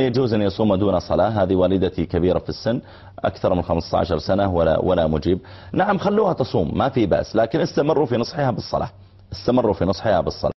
يجوز أن يصوم دون صلاة هذه والدتي كبيرة في السن أكثر من 15 سنة ولا, ولا مجيب نعم خلوها تصوم ما في بأس لكن استمروا في نصحها بالصلاة استمروا في نصحها بالصلاة